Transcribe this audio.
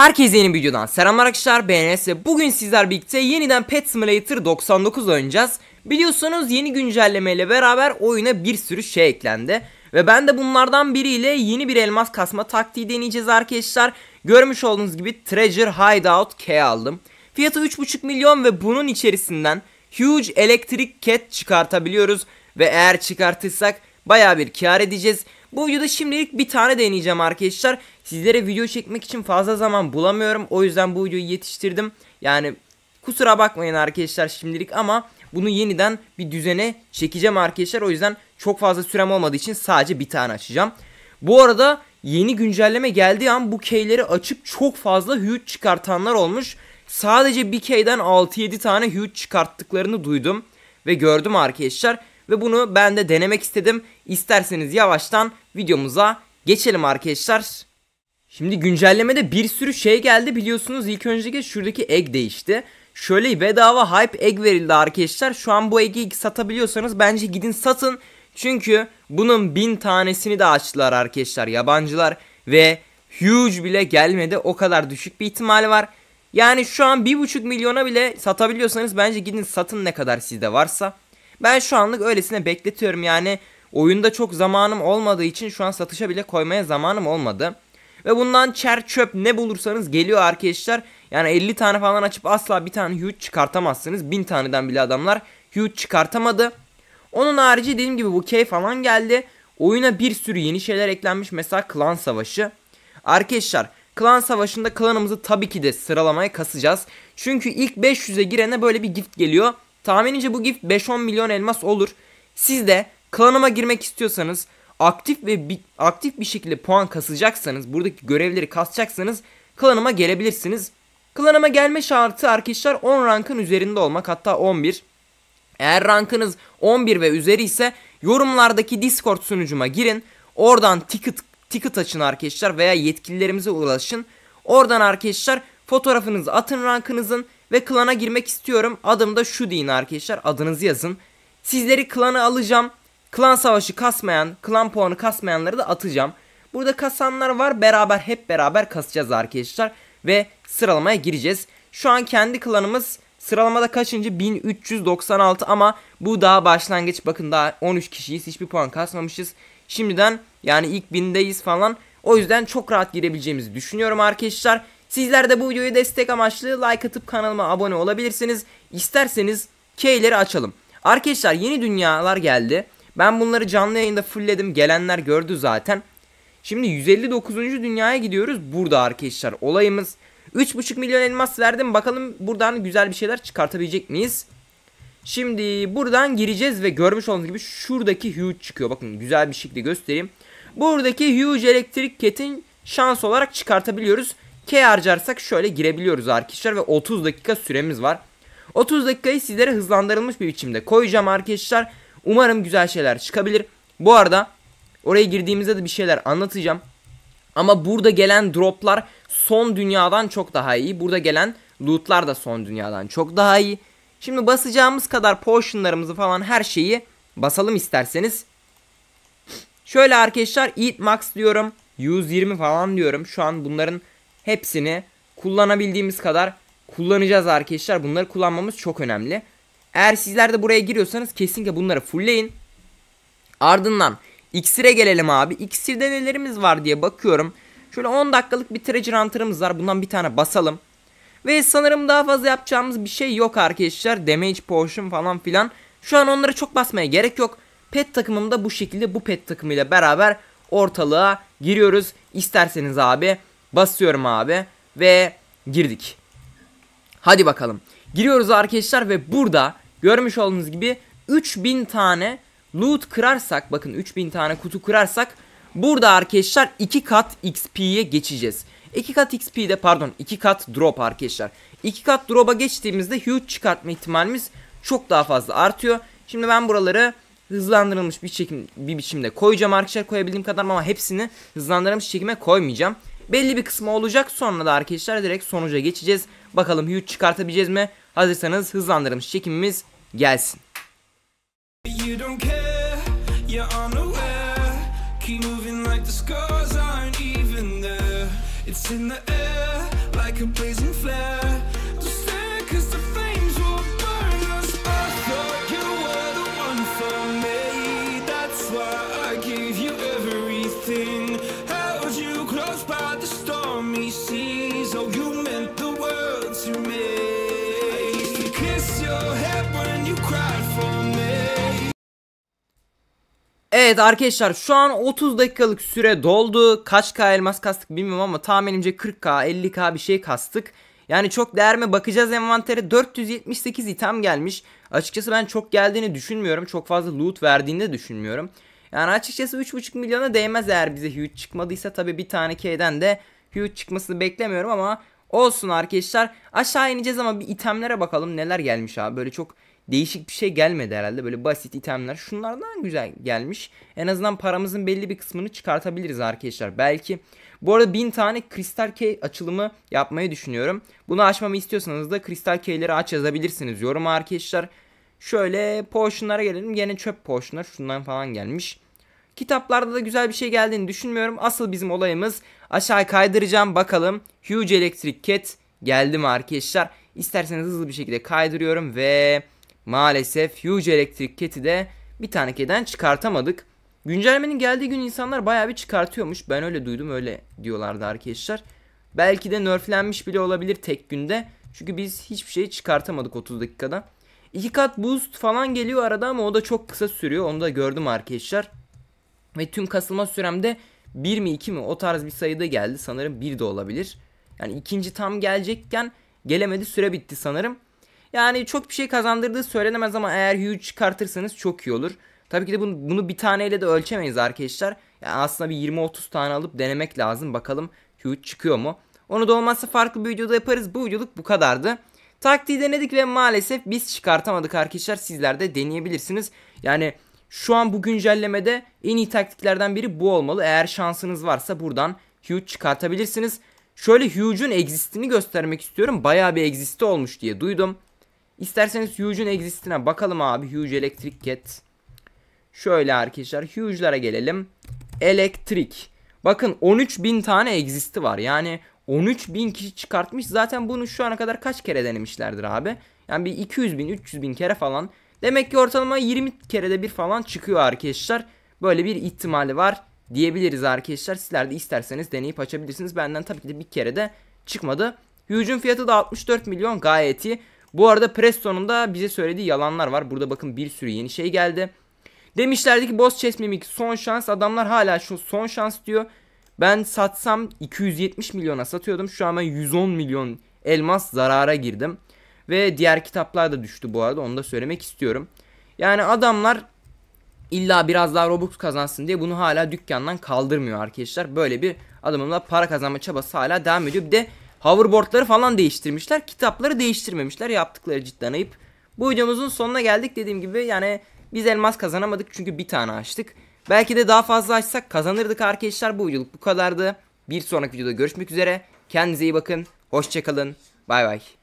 Herkese yeni videodan selamlar arkadaşlar BNS ve bugün sizler birlikte yeniden Pet Simulator 99 oynayacağız. Biliyorsunuz yeni güncellemeyle beraber oyuna bir sürü şey eklendi. Ve ben de bunlardan biriyle yeni bir elmas kasma taktiği deneyeceğiz arkadaşlar. Görmüş olduğunuz gibi Treasure Hideout K aldım. Fiyatı 3.5 milyon ve bunun içerisinden Huge Electric Cat çıkartabiliyoruz. Ve eğer çıkartırsak baya bir kar edeceğiz. Bu videoda şimdilik bir tane deneyeceğim arkadaşlar. Sizlere video çekmek için fazla zaman bulamıyorum. O yüzden bu videoyu yetiştirdim. Yani kusura bakmayın arkadaşlar şimdilik ama bunu yeniden bir düzene çekeceğim arkadaşlar. O yüzden çok fazla sürem olmadığı için sadece bir tane açacağım. Bu arada yeni güncelleme geldiği an bu keyleri açıp çok fazla huge çıkartanlar olmuş. Sadece bir keyden 6-7 tane huge çıkarttıklarını duydum ve gördüm arkadaşlar. Ve bunu ben de denemek istedim. İsterseniz yavaştan videomuza geçelim arkadaşlar. Şimdi güncellemede bir sürü şey geldi biliyorsunuz. İlk önceki şuradaki egg değişti. Şöyle bedava hype egg verildi arkadaşlar. Şu an bu egg'i satabiliyorsanız bence gidin satın. Çünkü bunun bin tanesini de açtılar arkadaşlar yabancılar. Ve huge bile gelmedi. O kadar düşük bir ihtimal var. Yani şu an 1.5 milyona bile satabiliyorsanız bence gidin satın ne kadar sizde varsa. Ben şu anlık öylesine bekletiyorum yani oyunda çok zamanım olmadığı için şu an satışa bile koymaya zamanım olmadı. Ve bundan çer çöp ne bulursanız geliyor arkadaşlar. Yani 50 tane falan açıp asla bir tane huge çıkartamazsınız. 1000 taneden bile adamlar huge çıkartamadı. Onun harici dediğim gibi bu key falan geldi. Oyuna bir sürü yeni şeyler eklenmiş. Mesela klan savaşı. Arkadaşlar klan savaşında klanımızı tabii ki de sıralamaya kasacağız. Çünkü ilk 500'e girene böyle bir gift geliyor. Tahminince bu gift 5-10 milyon elmas olur. Siz de klanıma girmek istiyorsanız aktif ve bi aktif bir şekilde puan kasacaksanız, buradaki görevleri kasacaksanız klanıma gelebilirsiniz. Klanıma gelme şartı arkadaşlar 10 rankın üzerinde olmak hatta 11. Eğer rankınız 11 ve üzeri ise yorumlardaki Discord sunucuma girin. Oradan ticket, ticket açın arkadaşlar veya yetkililerimize ulaşın. Oradan arkadaşlar fotoğrafınızı atın rankınızın ve klana girmek istiyorum. Adım da şu deyin arkadaşlar adınızı yazın. Sizleri klana alacağım. Klan savaşı kasmayan, klan puanı kasmayanları da atacağım. Burada kasanlar var beraber hep beraber kasacağız arkadaşlar. Ve sıralamaya gireceğiz. Şu an kendi klanımız sıralamada kaçıncı? 1396 ama bu daha başlangıç. Bakın daha 13 kişiyiz hiçbir puan kasmamışız. Şimdiden yani ilk bindeyiz falan. O yüzden çok rahat girebileceğimizi düşünüyorum arkadaşlar. Sizler de bu videoyu destek amaçlı like atıp kanalıma abone olabilirsiniz. İsterseniz keyleri açalım. Arkadaşlar yeni dünyalar geldi. Ben bunları canlı yayında fullledim. Gelenler gördü zaten. Şimdi 159. dünyaya gidiyoruz. Burada arkadaşlar olayımız 3.5 milyon elmas verdim. Bakalım buradan güzel bir şeyler çıkartabilecek miyiz? Şimdi buradan gireceğiz ve görmüş olduğunuz gibi şuradaki huge çıkıyor. Bakın güzel bir şekilde göstereyim. Buradaki huge elektrik ketin şans olarak çıkartabiliyoruz. K harcarsak şöyle girebiliyoruz arkadaşlar ve 30 dakika süremiz var. 30 dakikayı sizlere hızlandırılmış bir biçimde koyacağım arkadaşlar. Umarım güzel şeyler çıkabilir. Bu arada oraya girdiğimizde de bir şeyler anlatacağım. Ama burada gelen droplar son dünyadan çok daha iyi. Burada gelen lootlar da son dünyadan çok daha iyi. Şimdi basacağımız kadar potionlarımızı falan her şeyi basalım isterseniz. Şöyle arkadaşlar eat max diyorum. 120 falan diyorum. Şu an bunların hepsini kullanabildiğimiz kadar kullanacağız arkadaşlar. Bunları kullanmamız çok önemli. Eğer sizler de buraya giriyorsanız kesinlikle bunları fullleyin. Ardından iksire gelelim abi. İksirde nelerimiz var diye bakıyorum. Şöyle 10 dakikalık bir treasure hunter'ımız var. Bundan bir tane basalım. Ve sanırım daha fazla yapacağımız bir şey yok arkadaşlar. Damage potion falan filan. Şu an onları çok basmaya gerek yok. Pet takımım da bu şekilde bu pet takımıyla beraber ortalığa giriyoruz. İsterseniz abi Basıyorum abi ve girdik. Hadi bakalım. Giriyoruz arkadaşlar ve burada görmüş olduğunuz gibi 3000 tane loot kırarsak bakın 3000 tane kutu kırarsak burada arkadaşlar 2 kat XP'ye geçeceğiz. 2 kat XP'de pardon 2 kat drop arkadaşlar. 2 kat drop'a geçtiğimizde huge çıkartma ihtimalimiz çok daha fazla artıyor. Şimdi ben buraları hızlandırılmış bir çekim bir biçimde koyacağım arkadaşlar koyabildiğim kadar ama hepsini hızlandırılmış çekime koymayacağım. Belli bir kısmı olacak sonra da arkadaşlar direkt sonuca geçeceğiz. Bakalım huge çıkartabileceğiz mi? Hazırsanız hızlandırılmış çekimimiz gelsin. It's in the air Evet arkadaşlar şu an 30 dakikalık süre doldu. Kaç K elmas kastık bilmiyorum ama tahminimce 40K 50K bir şey kastık. Yani çok değer mi bakacağız envantere 478 item gelmiş. Açıkçası ben çok geldiğini düşünmüyorum. Çok fazla loot verdiğini de düşünmüyorum. Yani açıkçası 3.5 milyona değmez eğer bize huge çıkmadıysa tabi bir tane K'den de huge çıkmasını beklemiyorum ama olsun arkadaşlar. Aşağı ineceğiz ama bir itemlere bakalım neler gelmiş abi böyle çok değişik bir şey gelmedi herhalde. Böyle basit itemler. Şunlardan güzel gelmiş. En azından paramızın belli bir kısmını çıkartabiliriz arkadaşlar. Belki bu arada 1000 tane kristal key açılımı yapmayı düşünüyorum. Bunu açmamı istiyorsanız da kristal keyleri aç yazabilirsiniz. Yorum arkadaşlar. Şöyle potionlara gelelim. yine çöp potionlar şundan falan gelmiş. Kitaplarda da güzel bir şey geldiğini düşünmüyorum. Asıl bizim olayımız aşağı kaydıracağım bakalım. Huge Electric Cat geldi mi arkadaşlar? İsterseniz hızlı bir şekilde kaydırıyorum ve Maalesef Huge Electric Cat'i de bir tane keden çıkartamadık. Güncellemenin geldiği gün insanlar bayağı bir çıkartıyormuş. Ben öyle duydum öyle diyorlardı arkadaşlar. Belki de nerflenmiş bile olabilir tek günde. Çünkü biz hiçbir şey çıkartamadık 30 dakikada. 2 kat boost falan geliyor arada ama o da çok kısa sürüyor. Onu da gördüm arkadaşlar. Ve tüm kasılma süremde 1 mi 2 mi o tarz bir sayıda geldi. Sanırım 1 de olabilir. Yani ikinci tam gelecekken gelemedi süre bitti sanırım. Yani çok bir şey kazandırdığı söylenemez ama eğer huge çıkartırsanız çok iyi olur. Tabii ki de bunu, bunu bir taneyle de ölçemeyiz arkadaşlar. Yani aslında bir 20-30 tane alıp denemek lazım. Bakalım huge çıkıyor mu? Onu da olmazsa farklı bir videoda yaparız. Bu videoluk bu kadardı. Taktiği denedik ve maalesef biz çıkartamadık arkadaşlar. Sizler de deneyebilirsiniz. Yani şu an bu güncellemede en iyi taktiklerden biri bu olmalı. Eğer şansınız varsa buradan huge çıkartabilirsiniz. Şöyle huge'un existini göstermek istiyorum. Bayağı bir existi olmuş diye duydum. İsterseniz Huge'un existine bakalım abi. Huge Electric Cat. Şöyle arkadaşlar Huge'lara gelelim. Electric. Bakın 13.000 tane existi var. Yani 13.000 kişi çıkartmış. Zaten bunu şu ana kadar kaç kere denemişlerdir abi? Yani bir 200 bin 300 bin kere falan. Demek ki ortalama 20 kerede bir falan çıkıyor arkadaşlar. Böyle bir ihtimali var diyebiliriz arkadaşlar. Sizler de isterseniz deneyip açabilirsiniz. Benden tabii ki de bir kere de çıkmadı. Huge'un fiyatı da 64 milyon gayet iyi. Bu arada Presto'nun da bize söylediği yalanlar var. Burada bakın bir sürü yeni şey geldi. Demişlerdi ki boss chess mimik son şans. Adamlar hala şu son şans diyor. Ben satsam 270 milyona satıyordum. Şu an ben 110 milyon elmas zarara girdim. Ve diğer kitaplar da düştü bu arada. Onu da söylemek istiyorum. Yani adamlar illa biraz daha Robux kazansın diye bunu hala dükkandan kaldırmıyor arkadaşlar. Böyle bir adamın da para kazanma çabası hala devam ediyor. Bir de Hoverboardları falan değiştirmişler. Kitapları değiştirmemişler. Yaptıkları cidden ayıp. Bu videomuzun sonuna geldik dediğim gibi yani biz elmas kazanamadık çünkü bir tane açtık. Belki de daha fazla açsak kazanırdık arkadaşlar. Bu videoluk bu kadardı. Bir sonraki videoda görüşmek üzere. Kendinize iyi bakın. Hoşçakalın. Bay bay.